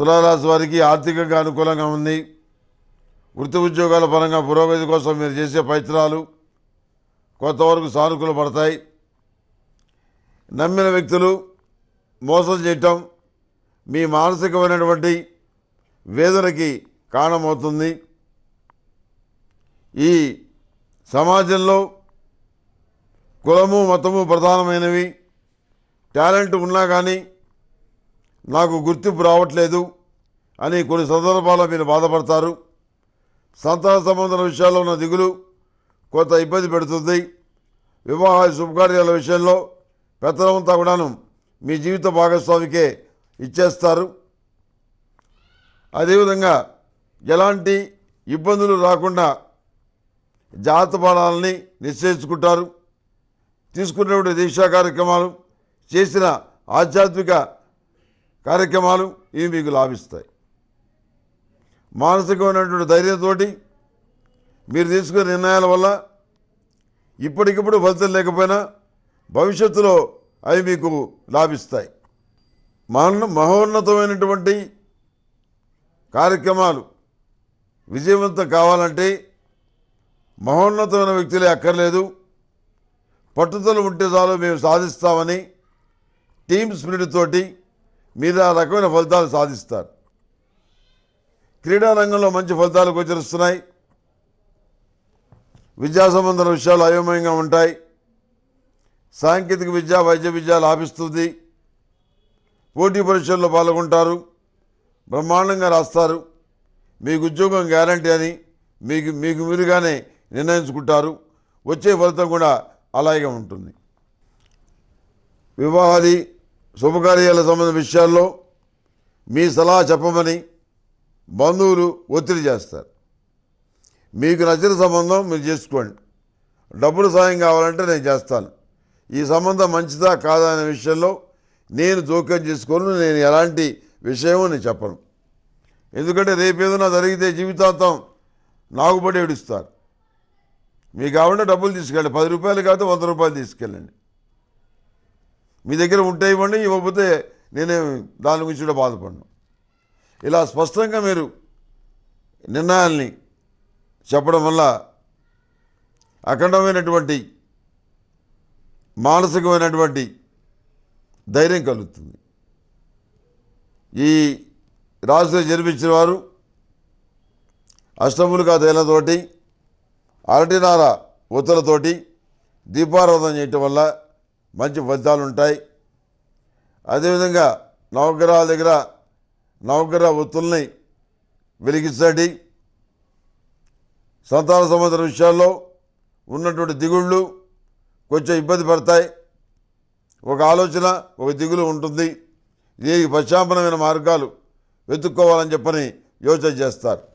తులారాశి వారికి ఆర్థికంగా అనుకూలంగా ఉంది వృత్తి ఉద్యోగాల పరంగా పురోగతి కోసం మీరు చేసే ప్రయత్నాలు కొంతవరకు సానుకూల పడతాయి నమ్మిన వ్యక్తులు మోసం చేయటం మీ మానసికమైనటువంటి వేదనకి కారణమవుతుంది ఈ సమాజంలో కులము మతము ప్రధానమైనవి టాలెంట్ ఉన్నా కానీ నాకు గుర్తింపు రావట్లేదు అని కొన్ని సందర్భాల్లో మీరు బాధపడతారు సంతాన సంబంధం విషయాల్లో ఉన్న దిగులు కొంత ఇబ్బంది పెడుతుంది వివాహ శుభకార్యాల విషయంలో పెత్తనమంతా కూడాను మీ జీవిత భాగస్వామికే ఇచ్చేస్తారు అదేవిధంగా ఎలాంటి ఇబ్బందులు రాకుండా జాత పడాలని నిశ్చయించుకుంటారు తీసుకున్నటువంటి దీక్షా కార్యక్రమాలు చేసిన ఆధ్యాత్మిక కార్యక్రమాలు ఇవి మీకు లాభిస్తాయి మానసికమైనటువంటి ధైర్యంతో మీరు తీసుకునే నిర్ణయాల వల్ల ఇప్పటికిప్పుడు ఫలితం లేకపోయినా భవిష్యత్తులో అవి మీకు లాభిస్తాయి మన మహోన్నతమైనటువంటి కార్యక్రమాలు విజయవంతం కావాలంటే మహోన్నతమైన వ్యక్తులే అక్కర్లేదు పట్టుదల ఉంటే చాలు మేము సాధిస్తామని టీమ్ స్పిరిట్ తోటి మీద ఆ రకమైన ఫలితాలు సాధిస్తారు క్రీడారంగంలో మంచి ఫలితాలు గోచరిస్తున్నాయి విద్యా సంబంధ విషయాలు అయోమయంగా ఉంటాయి సాంకేతిక విద్య వైద్య విద్య లాభిస్తుంది పోటీ పరీక్షల్లో పాల్గొంటారు బ్రహ్మాండంగా రాస్తారు మీకు ఉద్యోగం గ్యారంటీ అని మీకు మీకు మీరుగానే నిర్ణయించుకుంటారు వచ్చే ఫలితం కూడా అలాగే ఉంటుంది వివాహాది శుభకార్యాల సంబంధ విషయాల్లో మీ సలహా చెప్పమని బంధువులు ఒత్తిడి చేస్తారు మీకు నచ్చిన సంబంధం మీరు చేసుకోండి డబ్బులు సాయం కావాలంటే నేను చేస్తాను ఈ సంబంధం మంచిదా కాదా అనే విషయంలో నేను జోక్యం చేసుకోను నేను ఎలాంటి విషయమో నేను చెప్పను ఎందుకంటే రేపేదైనా జరిగితే జీవితాంతం నాగుపడి ఏడుస్తారు మీకు కావాలంటే డబ్బులు తీసుకెళ్ళండి పది రూపాయలు కాదు వంద రూపాయలు తీసుకెళ్ళండి మీ దగ్గర ఉంటే ఇవ్వండి ఇవ్వకపోతే నేనే దాని గురించి కూడా బాధపడను ఇలా స్పష్టంగా మీరు నిర్ణయాల్ని చెప్పడం వల్ల అఖండమైనటువంటి మానసికమైనటువంటి ధైర్యం కలుగుతుంది ఈ రాజులు జన్మించిన వారు అష్టములుగా తైలతోటి అరటినార ఒత్తులతోటి దీపారాధన చేయటం వల్ల మంచి ఫలితాలు ఉంటాయి అదేవిధంగా నవగ్రహాల దగ్గర నవగ్రహ ఒత్తుల్ని వెలిగించండి సంతాన సంబంధ విషయాల్లో ఉన్నటువంటి దిగుళ్ళు కొంచెం ఇబ్బంది పడతాయి ఒక ఆలోచన ఒక దిగులు ఉంటుంది దీనికి పశ్చాంపనమైన మార్గాలు వెతుక్కోవాలని చెప్పని యోచన చేస్తారు